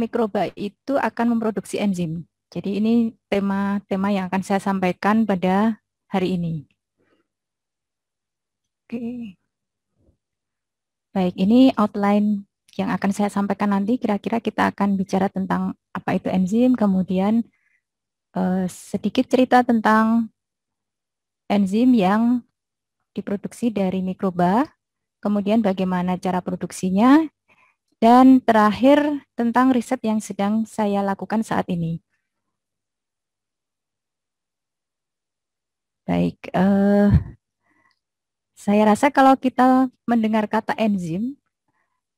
mikroba itu akan memproduksi enzim. Jadi ini tema-tema yang akan saya sampaikan pada hari ini. Oke. Baik, ini outline yang akan saya sampaikan nanti kira-kira kita akan bicara tentang apa itu enzim, kemudian eh, sedikit cerita tentang enzim yang diproduksi dari mikroba, kemudian bagaimana cara produksinya, dan terakhir tentang riset yang sedang saya lakukan saat ini. Baik, uh, saya rasa kalau kita mendengar kata enzim,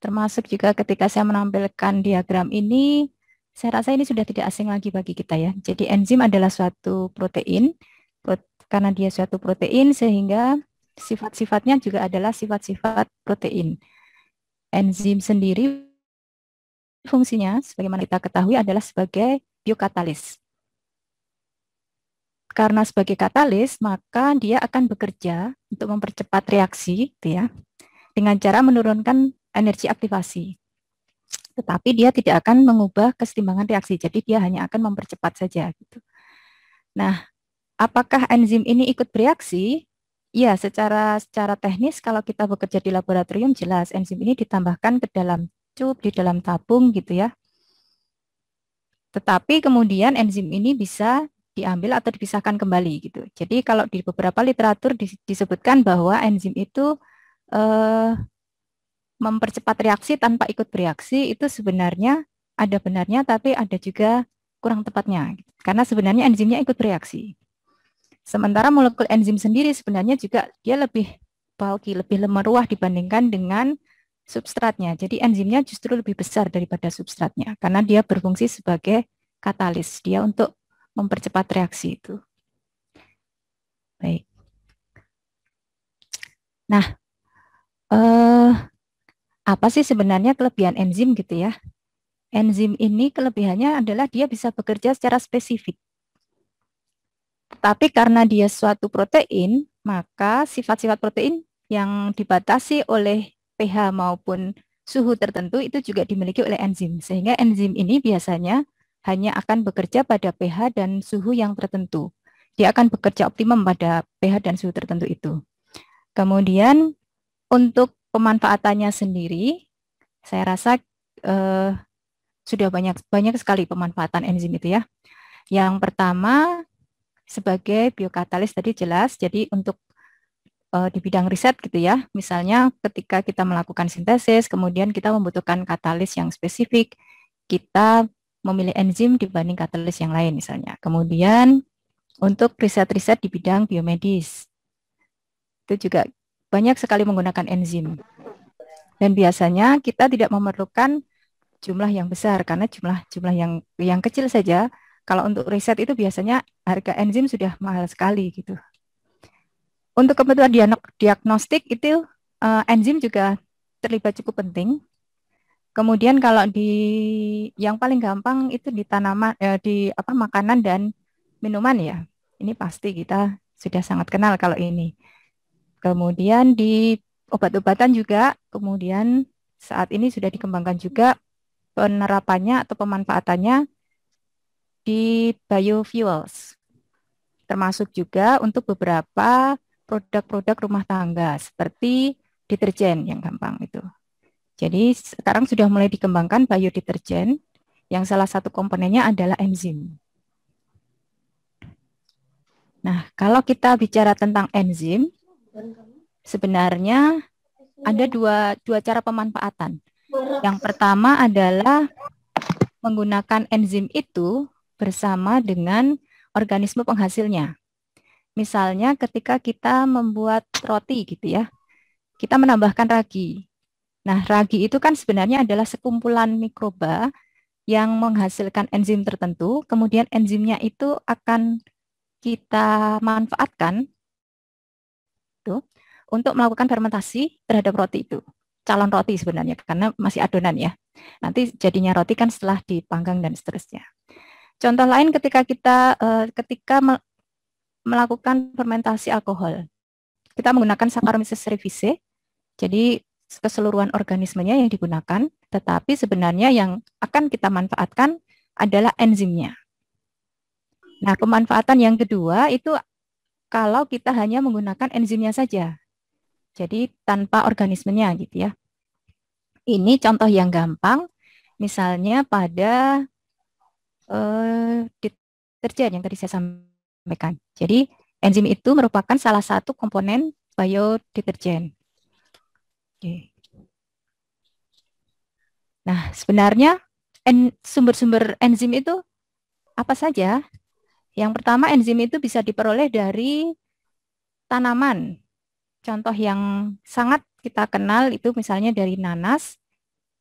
termasuk juga ketika saya menampilkan diagram ini, saya rasa ini sudah tidak asing lagi bagi kita ya. Jadi enzim adalah suatu protein, karena dia suatu protein sehingga sifat-sifatnya juga adalah sifat-sifat protein. Enzim sendiri fungsinya sebagaimana kita ketahui adalah sebagai biokatalis. Karena sebagai katalis, maka dia akan bekerja untuk mempercepat reaksi gitu ya, dengan cara menurunkan energi aktivasi. Tetapi dia tidak akan mengubah kesetimbangan reaksi, jadi dia hanya akan mempercepat saja gitu. Nah, apakah enzim ini ikut bereaksi? Ya, secara secara teknis kalau kita bekerja di laboratorium jelas enzim ini ditambahkan ke dalam cup, di dalam tabung gitu ya. Tetapi kemudian enzim ini bisa diambil atau dipisahkan kembali gitu. Jadi kalau di beberapa literatur disebutkan bahwa enzim itu eh, mempercepat reaksi tanpa ikut bereaksi itu sebenarnya ada benarnya tapi ada juga kurang tepatnya gitu. karena sebenarnya enzimnya ikut bereaksi. Sementara molekul enzim sendiri sebenarnya juga dia lebih bulky, lebih lemeruah dibandingkan dengan substratnya. Jadi enzimnya justru lebih besar daripada substratnya karena dia berfungsi sebagai katalis, dia untuk mempercepat reaksi itu. Baik. Nah, eh, apa sih sebenarnya kelebihan enzim gitu ya? Enzim ini kelebihannya adalah dia bisa bekerja secara spesifik. Tapi karena dia suatu protein, maka sifat-sifat protein yang dibatasi oleh pH maupun suhu tertentu itu juga dimiliki oleh enzim. Sehingga enzim ini biasanya hanya akan bekerja pada pH dan suhu yang tertentu. Dia akan bekerja optimum pada pH dan suhu tertentu itu. Kemudian untuk pemanfaatannya sendiri, saya rasa eh, sudah banyak banyak sekali pemanfaatan enzim itu ya. Yang pertama sebagai biokatalis tadi jelas. Jadi untuk uh, di bidang riset gitu ya, misalnya ketika kita melakukan sintesis, kemudian kita membutuhkan katalis yang spesifik, kita memilih enzim dibanding katalis yang lain misalnya. Kemudian untuk riset-riset di bidang biomedis, itu juga banyak sekali menggunakan enzim. Dan biasanya kita tidak memerlukan jumlah yang besar karena jumlah jumlah yang yang kecil saja kalau untuk riset itu biasanya harga enzim sudah mahal sekali gitu. Untuk kebutuhan diagnostik itu uh, enzim juga terlibat cukup penting. Kemudian kalau di yang paling gampang itu di tanaman eh, di apa makanan dan minuman ya. Ini pasti kita sudah sangat kenal kalau ini. Kemudian di obat-obatan juga, kemudian saat ini sudah dikembangkan juga penerapannya atau pemanfaatannya di biofuels, termasuk juga untuk beberapa produk-produk rumah tangga seperti deterjen yang gampang itu. Jadi sekarang sudah mulai dikembangkan biodeterjen yang salah satu komponennya adalah enzim. Nah, kalau kita bicara tentang enzim, sebenarnya ada dua, dua cara pemanfaatan. Yang pertama adalah menggunakan enzim itu bersama dengan organisme penghasilnya. Misalnya ketika kita membuat roti gitu ya, kita menambahkan ragi. Nah, ragi itu kan sebenarnya adalah sekumpulan mikroba yang menghasilkan enzim tertentu, kemudian enzimnya itu akan kita manfaatkan tuh, untuk melakukan fermentasi terhadap roti itu. Calon roti sebenarnya, karena masih adonan ya. Nanti jadinya roti kan setelah dipanggang dan seterusnya. Contoh lain ketika kita uh, ketika melakukan fermentasi alkohol. Kita menggunakan Saccharomyces cerevisiae. Jadi keseluruhan organismenya yang digunakan, tetapi sebenarnya yang akan kita manfaatkan adalah enzimnya. Nah, pemanfaatan yang kedua itu kalau kita hanya menggunakan enzimnya saja. Jadi tanpa organismenya gitu ya. Ini contoh yang gampang misalnya pada Eh, deterjen yang tadi saya sampaikan. Jadi enzim itu merupakan salah satu komponen biodeterjen. Oke. Nah, sebenarnya sumber-sumber en enzim itu apa saja? Yang pertama enzim itu bisa diperoleh dari tanaman. Contoh yang sangat kita kenal itu misalnya dari nanas,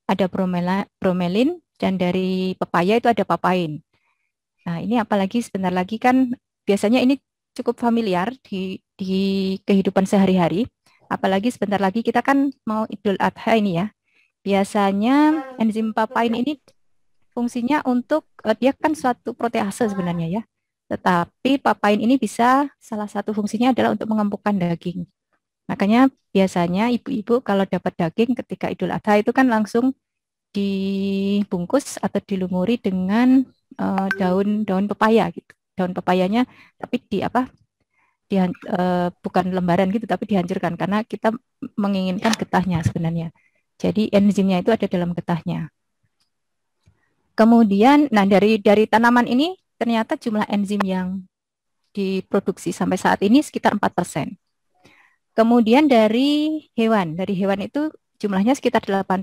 ada bromelin, dan dari pepaya itu ada papain. Nah, ini apalagi sebentar lagi kan biasanya ini cukup familiar di di kehidupan sehari-hari. Apalagi sebentar lagi kita kan mau Idul Adha ini ya. Biasanya enzim papain ini fungsinya untuk eh, dia kan suatu protease sebenarnya ya. Tetapi papain ini bisa salah satu fungsinya adalah untuk mengempukkan daging. Makanya biasanya ibu-ibu kalau dapat daging ketika Idul Adha itu kan langsung dibungkus atau dilumuri dengan daun-daun eh, pepaya gitu. Daun pepayanya tapi di apa? Di, uh, eh, bukan lembaran gitu tapi dihancurkan karena kita menginginkan getahnya sebenarnya. Jadi enzimnya itu ada dalam getahnya. Kemudian nah dari dari tanaman ini ternyata jumlah enzim yang diproduksi sampai saat ini sekitar 4%. Kemudian dari hewan, dari hewan itu jumlahnya sekitar 8%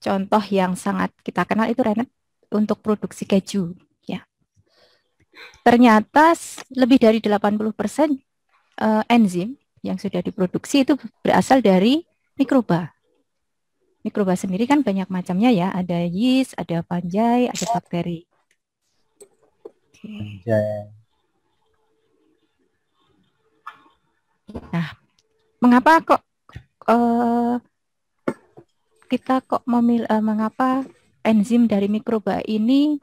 contoh yang sangat kita kenal itu Renat untuk produksi keju ya. Ternyata lebih dari 80% persen eh, enzim yang sudah diproduksi itu berasal dari mikroba. Mikroba sendiri kan banyak macamnya ya, ada yeast, ada panjai, ada bakteri. Okay. Ya, ya. Nah, mengapa kok uh, kita kok memil uh, mengapa enzim dari mikroba ini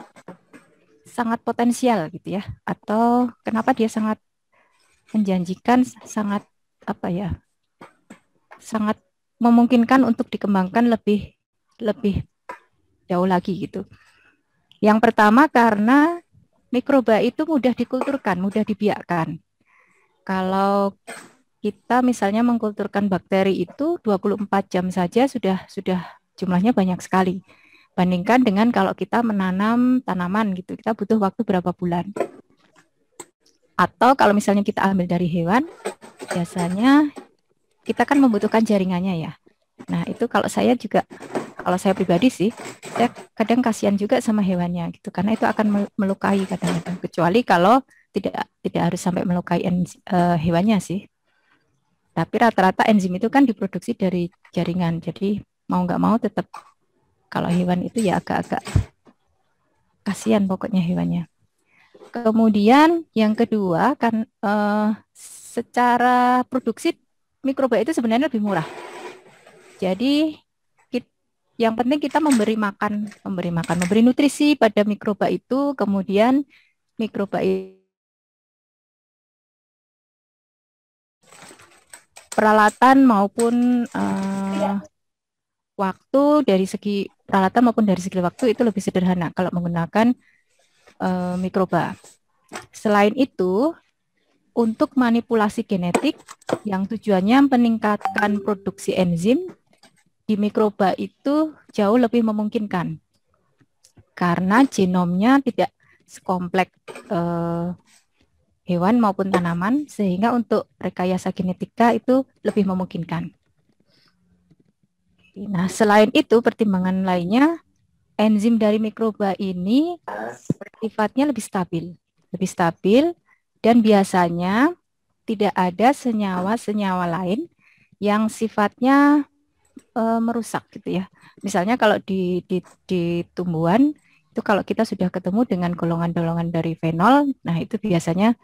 sangat potensial gitu ya atau kenapa dia sangat menjanjikan sangat apa ya sangat memungkinkan untuk dikembangkan lebih lebih jauh lagi gitu. Yang pertama karena mikroba itu mudah dikulturkan, mudah dibiakkan. Kalau kita misalnya mengkulturkan bakteri itu 24 jam saja sudah sudah jumlahnya banyak sekali. Bandingkan dengan kalau kita menanam tanaman gitu, kita butuh waktu berapa bulan. Atau kalau misalnya kita ambil dari hewan, biasanya kita kan membutuhkan jaringannya ya. Nah, itu kalau saya juga kalau saya pribadi sih, saya kadang kasihan juga sama hewannya gitu karena itu akan melukai kadang-kadang kecuali kalau tidak tidak harus sampai melukai eh, hewannya sih tapi rata-rata enzim itu kan diproduksi dari jaringan. Jadi mau nggak mau tetap kalau hewan itu ya agak-agak kasihan pokoknya hewannya. Kemudian yang kedua kan uh, secara produksi mikroba itu sebenarnya lebih murah. Jadi yang penting kita memberi makan, memberi makan, memberi nutrisi pada mikroba itu, kemudian mikroba itu peralatan maupun uh, waktu dari segi peralatan maupun dari segi waktu itu lebih sederhana kalau menggunakan uh, mikroba. Selain itu, untuk manipulasi genetik yang tujuannya meningkatkan produksi enzim di mikroba itu jauh lebih memungkinkan karena genomnya tidak sekompleks uh, eh, hewan maupun tanaman sehingga untuk rekayasa genetika itu lebih memungkinkan. Nah, selain itu pertimbangan lainnya enzim dari mikroba ini sifatnya lebih stabil, lebih stabil dan biasanya tidak ada senyawa-senyawa lain yang sifatnya e, merusak gitu ya. Misalnya kalau di, di di tumbuhan itu kalau kita sudah ketemu dengan golongan-golongan dari fenol, nah itu biasanya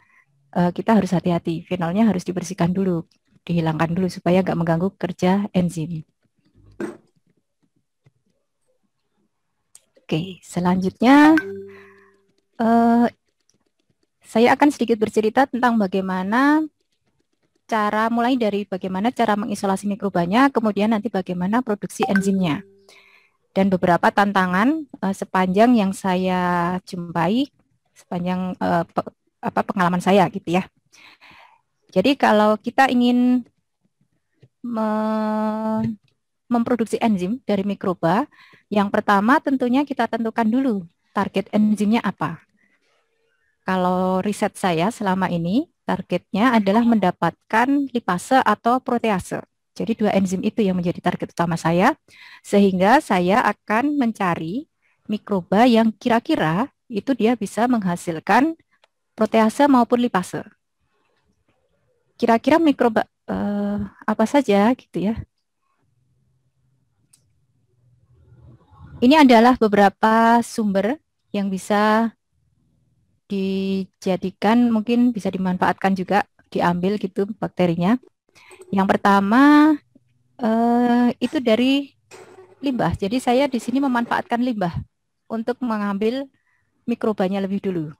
Eh, kita harus hati-hati. Finalnya harus dibersihkan dulu, dihilangkan dulu supaya nggak mengganggu kerja enzim. Oke, selanjutnya uh, saya akan sedikit bercerita tentang bagaimana cara mulai dari bagaimana cara mengisolasi mikrobanya, kemudian nanti bagaimana produksi enzimnya. Dan beberapa tantangan uh, sepanjang yang saya jumpai sepanjang uh, apa pengalaman saya gitu ya. Jadi kalau kita ingin me memproduksi enzim dari mikroba, yang pertama tentunya kita tentukan dulu target enzimnya apa. Kalau riset saya selama ini targetnya adalah mendapatkan lipase atau protease. Jadi dua enzim itu yang menjadi target utama saya, sehingga saya akan mencari mikroba yang kira-kira itu dia bisa menghasilkan protease maupun lipase. Kira-kira mikroba eh, apa saja gitu ya. Ini adalah beberapa sumber yang bisa dijadikan mungkin bisa dimanfaatkan juga diambil gitu bakterinya. Yang pertama eh, itu dari limbah. Jadi saya di sini memanfaatkan limbah untuk mengambil mikrobanya lebih dulu.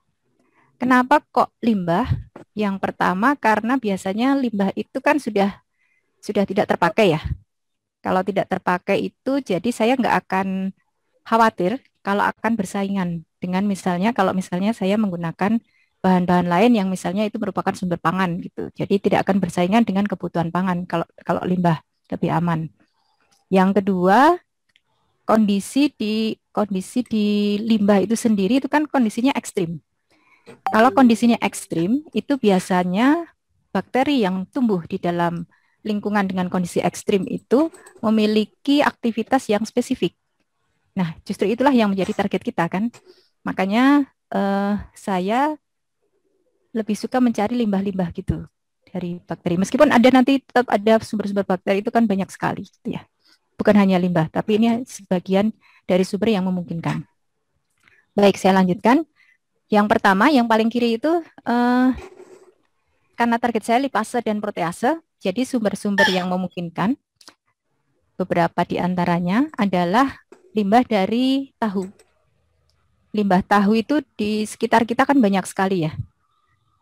Kenapa kok limbah? Yang pertama karena biasanya limbah itu kan sudah sudah tidak terpakai ya. Kalau tidak terpakai itu jadi saya nggak akan khawatir kalau akan bersaingan dengan misalnya kalau misalnya saya menggunakan bahan-bahan lain yang misalnya itu merupakan sumber pangan gitu. Jadi tidak akan bersaingan dengan kebutuhan pangan kalau kalau limbah lebih aman. Yang kedua, kondisi di kondisi di limbah itu sendiri itu kan kondisinya ekstrim. Kalau kondisinya ekstrim, itu biasanya bakteri yang tumbuh di dalam lingkungan dengan kondisi ekstrim itu memiliki aktivitas yang spesifik. Nah, justru itulah yang menjadi target kita kan. Makanya eh, saya lebih suka mencari limbah-limbah gitu dari bakteri. Meskipun ada nanti tetap ada sumber-sumber bakteri itu kan banyak sekali gitu ya. Bukan hanya limbah, tapi ini sebagian dari sumber yang memungkinkan. Baik, saya lanjutkan. Yang pertama, yang paling kiri itu uh, karena target saya lipase dan protease, jadi sumber-sumber yang memungkinkan beberapa di antaranya adalah limbah dari tahu. Limbah tahu itu di sekitar kita kan banyak sekali ya.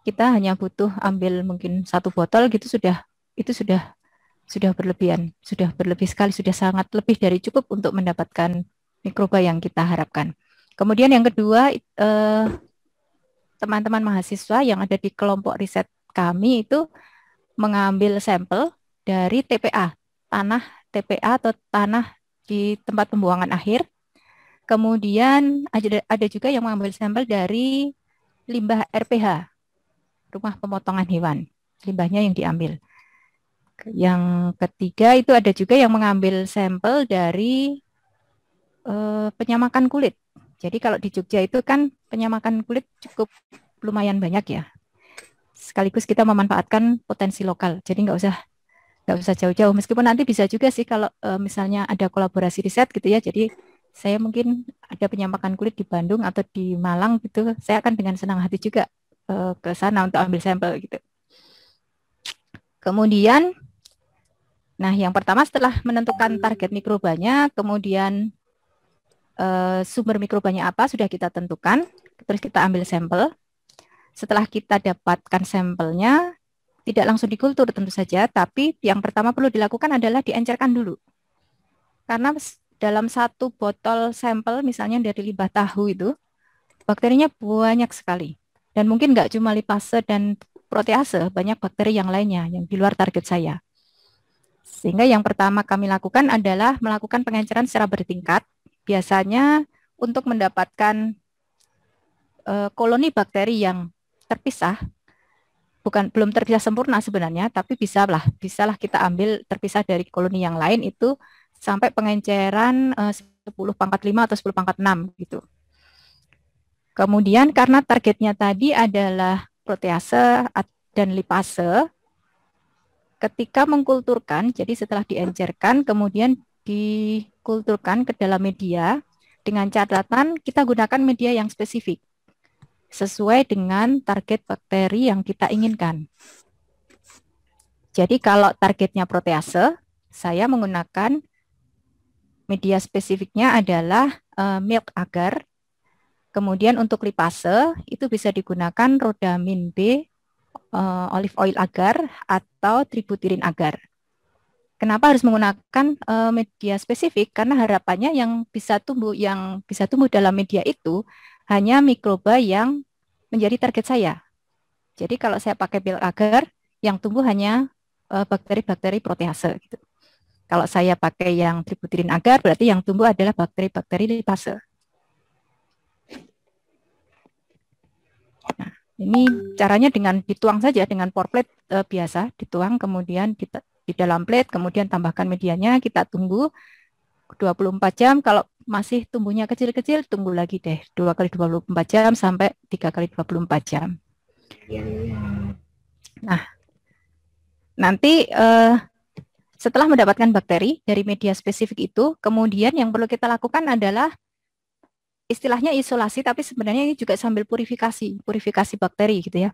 Kita hanya butuh ambil mungkin satu botol gitu sudah itu sudah sudah berlebihan, sudah berlebih sekali, sudah sangat lebih dari cukup untuk mendapatkan mikroba yang kita harapkan. Kemudian yang kedua eh, teman-teman mahasiswa yang ada di kelompok riset kami itu mengambil sampel dari TPA, tanah TPA atau tanah di tempat pembuangan akhir. Kemudian ada, juga yang mengambil sampel dari limbah RPH, rumah pemotongan hewan, limbahnya yang diambil. Yang ketiga itu ada juga yang mengambil sampel dari eh, penyamakan kulit jadi kalau di Jogja itu kan penyamakan kulit cukup lumayan banyak ya. Sekaligus kita memanfaatkan potensi lokal. Jadi nggak usah nggak usah jauh-jauh. Meskipun nanti bisa juga sih kalau e, misalnya ada kolaborasi riset gitu ya. Jadi saya mungkin ada penyamakan kulit di Bandung atau di Malang gitu. Saya akan dengan senang hati juga e, ke sana untuk ambil sampel gitu. Kemudian, nah yang pertama setelah menentukan target mikrobanya, kemudian uh, sumber mikrobanya apa sudah kita tentukan, terus kita ambil sampel. Setelah kita dapatkan sampelnya, tidak langsung dikultur tentu saja, tapi yang pertama perlu dilakukan adalah diencerkan dulu. Karena dalam satu botol sampel misalnya dari limbah tahu itu, bakterinya banyak sekali. Dan mungkin nggak cuma lipase dan protease, banyak bakteri yang lainnya yang di luar target saya. Sehingga yang pertama kami lakukan adalah melakukan pengenceran secara bertingkat Biasanya untuk mendapatkan eh, koloni bakteri yang terpisah, bukan belum terpisah sempurna sebenarnya, tapi bisalah, bisalah kita ambil terpisah dari koloni yang lain itu sampai pengenceran 10 eh, pangkat 5 atau 10 pangkat 6 gitu. Kemudian karena targetnya tadi adalah protease dan lipase, ketika mengkulturkan, jadi setelah diencerkan, kemudian dikulturkan ke dalam media dengan catatan kita gunakan media yang spesifik sesuai dengan target bakteri yang kita inginkan. Jadi kalau targetnya protease, saya menggunakan media spesifiknya adalah uh, milk agar. Kemudian untuk lipase itu bisa digunakan rodamin B, uh, olive oil agar atau tributirin agar. Kenapa harus menggunakan uh, media spesifik? Karena harapannya yang bisa tumbuh yang bisa tumbuh dalam media itu hanya mikroba yang menjadi target saya. Jadi kalau saya pakai bel agar yang tumbuh hanya eh, bakteri-bakteri uh, protease gitu. Kalau saya pakai yang tributirin agar berarti yang tumbuh adalah bakteri-bakteri lipase. Nah, ini caranya dengan dituang saja dengan porplet uh, biasa, dituang kemudian di dalam plate, kemudian tambahkan medianya, kita tunggu 24 jam. Kalau masih tumbuhnya kecil-kecil, tunggu lagi deh 2 kali 24 jam sampai 3 kali 24 jam. Nah, nanti uh, setelah mendapatkan bakteri dari media spesifik itu, kemudian yang perlu kita lakukan adalah istilahnya isolasi, tapi sebenarnya ini juga sambil purifikasi, purifikasi bakteri gitu ya.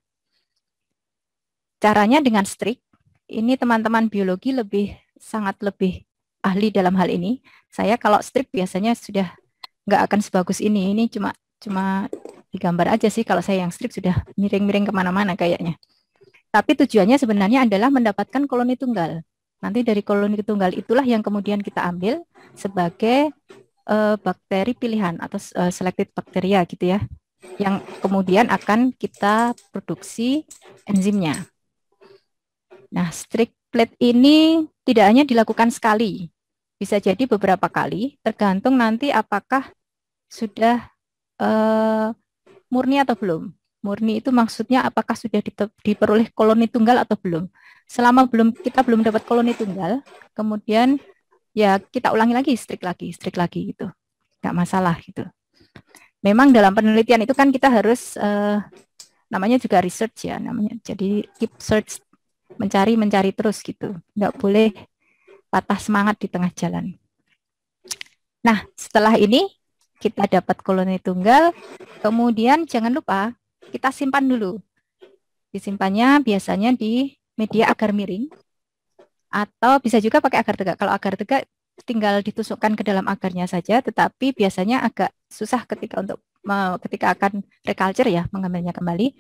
Caranya dengan strik, ini teman-teman biologi lebih sangat lebih ahli dalam hal ini. Saya kalau strip biasanya sudah nggak akan sebagus ini. Ini cuma cuma digambar aja sih kalau saya yang strip sudah miring-miring kemana-mana kayaknya. Tapi tujuannya sebenarnya adalah mendapatkan koloni tunggal. Nanti dari koloni tunggal itulah yang kemudian kita ambil sebagai uh, bakteri pilihan atau uh, selected bakteria gitu ya, yang kemudian akan kita produksi enzimnya. Nah, strict plate ini tidak hanya dilakukan sekali, bisa jadi beberapa kali, tergantung nanti apakah sudah uh, murni atau belum. Murni itu maksudnya apakah sudah diperoleh koloni tunggal atau belum. Selama belum kita belum dapat koloni tunggal, kemudian ya kita ulangi lagi, strik lagi, strik lagi gitu. Nggak masalah gitu. Memang dalam penelitian itu kan kita harus uh, namanya juga research ya namanya. Jadi keep search mencari mencari terus gitu nggak boleh patah semangat di tengah jalan nah setelah ini kita dapat koloni tunggal kemudian jangan lupa kita simpan dulu disimpannya biasanya di media agar miring atau bisa juga pakai agar tegak kalau agar tegak tinggal ditusukkan ke dalam agarnya saja tetapi biasanya agak susah ketika untuk ketika akan reculture ya mengambilnya kembali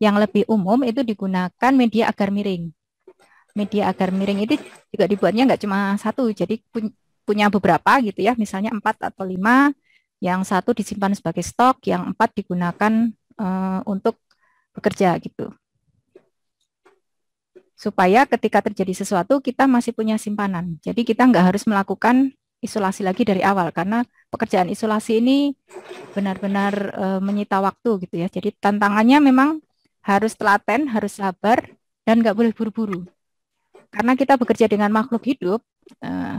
yang lebih umum itu digunakan media agar miring media agar miring itu juga dibuatnya nggak cuma satu, jadi punya beberapa gitu ya, misalnya empat atau lima, yang satu disimpan sebagai stok, yang empat digunakan uh, untuk bekerja gitu. Supaya ketika terjadi sesuatu kita masih punya simpanan. Jadi kita nggak harus melakukan isolasi lagi dari awal karena pekerjaan isolasi ini benar-benar e, menyita waktu gitu ya. Jadi tantangannya memang harus telaten, harus sabar dan nggak boleh buru-buru karena kita bekerja dengan makhluk hidup, uh,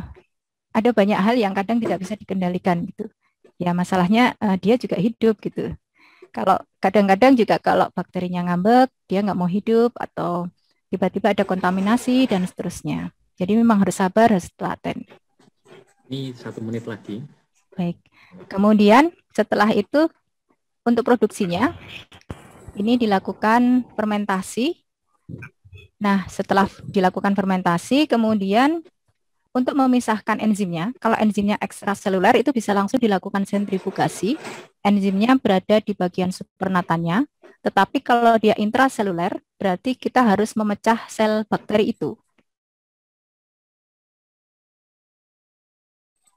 ada banyak hal yang kadang tidak bisa dikendalikan gitu. Ya masalahnya uh, dia juga hidup gitu. Kalau kadang-kadang juga kalau bakterinya ngambek, dia nggak mau hidup atau tiba-tiba ada kontaminasi dan seterusnya. Jadi memang harus sabar, harus telaten. Ini satu menit lagi. Baik. Kemudian setelah itu untuk produksinya ini dilakukan fermentasi Nah, setelah dilakukan fermentasi, kemudian untuk memisahkan enzimnya, kalau enzimnya ekstraseluler itu bisa langsung dilakukan sentrifugasi. Enzimnya berada di bagian supernatannya, tetapi kalau dia intraseluler, berarti kita harus memecah sel bakteri itu.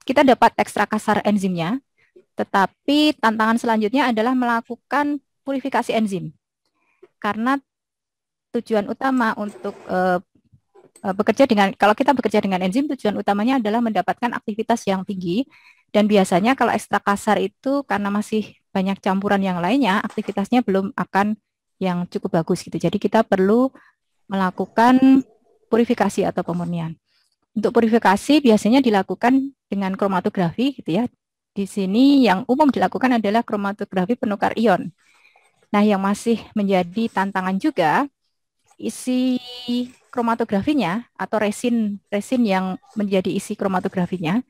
Kita dapat ekstrak kasar enzimnya, tetapi tantangan selanjutnya adalah melakukan purifikasi enzim. Karena tujuan utama untuk uh, bekerja dengan kalau kita bekerja dengan enzim tujuan utamanya adalah mendapatkan aktivitas yang tinggi dan biasanya kalau ekstrak kasar itu karena masih banyak campuran yang lainnya aktivitasnya belum akan yang cukup bagus gitu. Jadi kita perlu melakukan purifikasi atau pemurnian. Untuk purifikasi biasanya dilakukan dengan kromatografi gitu ya. Di sini yang umum dilakukan adalah kromatografi penukar ion. Nah, yang masih menjadi tantangan juga isi kromatografinya atau resin resin yang menjadi isi kromatografinya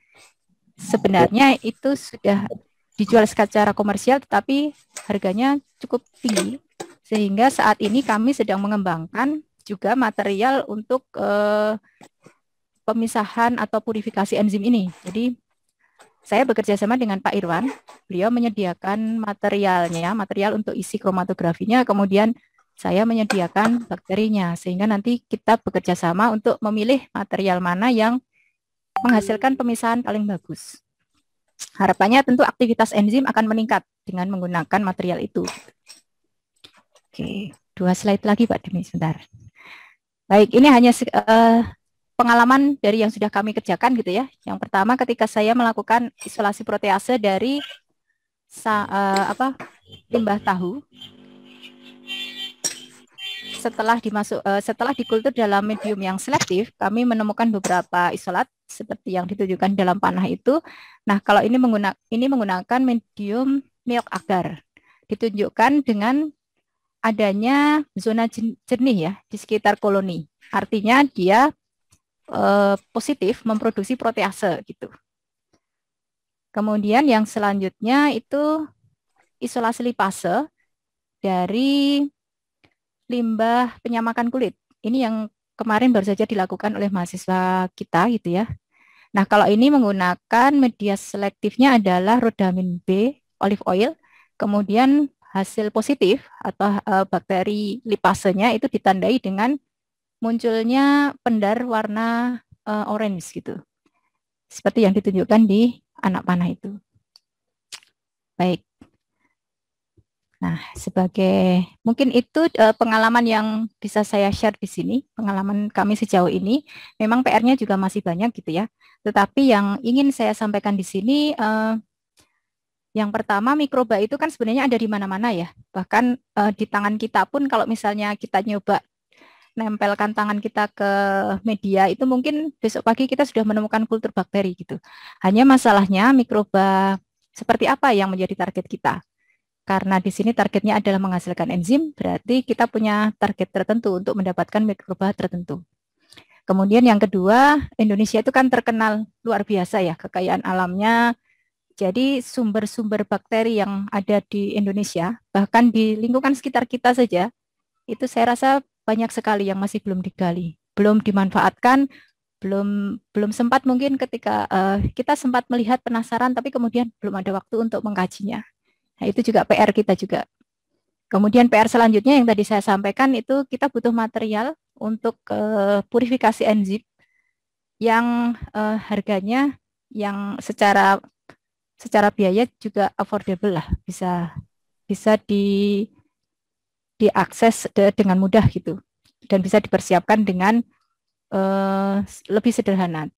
sebenarnya itu sudah dijual secara komersial tetapi harganya cukup tinggi sehingga saat ini kami sedang mengembangkan juga material untuk eh, pemisahan atau purifikasi enzim ini. Jadi saya bekerja sama dengan Pak Irwan, beliau menyediakan materialnya, material untuk isi kromatografinya, kemudian saya menyediakan bakterinya sehingga nanti kita bekerja sama untuk memilih material mana yang menghasilkan pemisahan paling bagus. Harapannya tentu aktivitas enzim akan meningkat dengan menggunakan material itu. Oke, dua slide lagi Pak Demi sebentar. Baik, ini hanya uh, pengalaman dari yang sudah kami kerjakan gitu ya. Yang pertama ketika saya melakukan isolasi protease dari uh, apa limbah tahu setelah dimasuk uh, setelah dikultur dalam medium yang selektif, kami menemukan beberapa isolat seperti yang ditunjukkan dalam panah itu. Nah, kalau ini menggunakan ini menggunakan medium milk agar ditunjukkan dengan adanya zona jernih ya di sekitar koloni. Artinya dia uh, positif memproduksi protease gitu. Kemudian yang selanjutnya itu isolasi lipase dari limbah penyamakan kulit. Ini yang kemarin baru saja dilakukan oleh mahasiswa kita gitu ya. Nah, kalau ini menggunakan media selektifnya adalah rodamin B, olive oil, kemudian hasil positif atau uh, bakteri lipasenya itu ditandai dengan munculnya pendar warna uh, orange gitu. Seperti yang ditunjukkan di anak panah itu. Baik. Nah, sebagai mungkin itu uh, pengalaman yang bisa saya share di sini, pengalaman kami sejauh ini. Memang PR-nya juga masih banyak gitu ya. Tetapi yang ingin saya sampaikan di sini, uh, yang pertama mikroba itu kan sebenarnya ada di mana-mana ya. Bahkan uh, di tangan kita pun kalau misalnya kita nyoba nempelkan tangan kita ke media itu mungkin besok pagi kita sudah menemukan kultur bakteri gitu. Hanya masalahnya mikroba seperti apa yang menjadi target kita. Karena di sini targetnya adalah menghasilkan enzim, berarti kita punya target tertentu untuk mendapatkan mikroba tertentu. Kemudian yang kedua, Indonesia itu kan terkenal luar biasa ya kekayaan alamnya. Jadi sumber-sumber bakteri yang ada di Indonesia, bahkan di lingkungan sekitar kita saja, itu saya rasa banyak sekali yang masih belum digali, belum dimanfaatkan, belum belum sempat mungkin ketika uh, kita sempat melihat penasaran tapi kemudian belum ada waktu untuk mengkajinya. Nah, itu juga PR kita juga. Kemudian PR selanjutnya yang tadi saya sampaikan itu kita butuh material untuk uh, purifikasi enzim yang uh, harganya yang secara secara biaya juga affordable lah, bisa bisa di diakses dengan mudah gitu dan bisa dipersiapkan dengan uh, lebih sederhana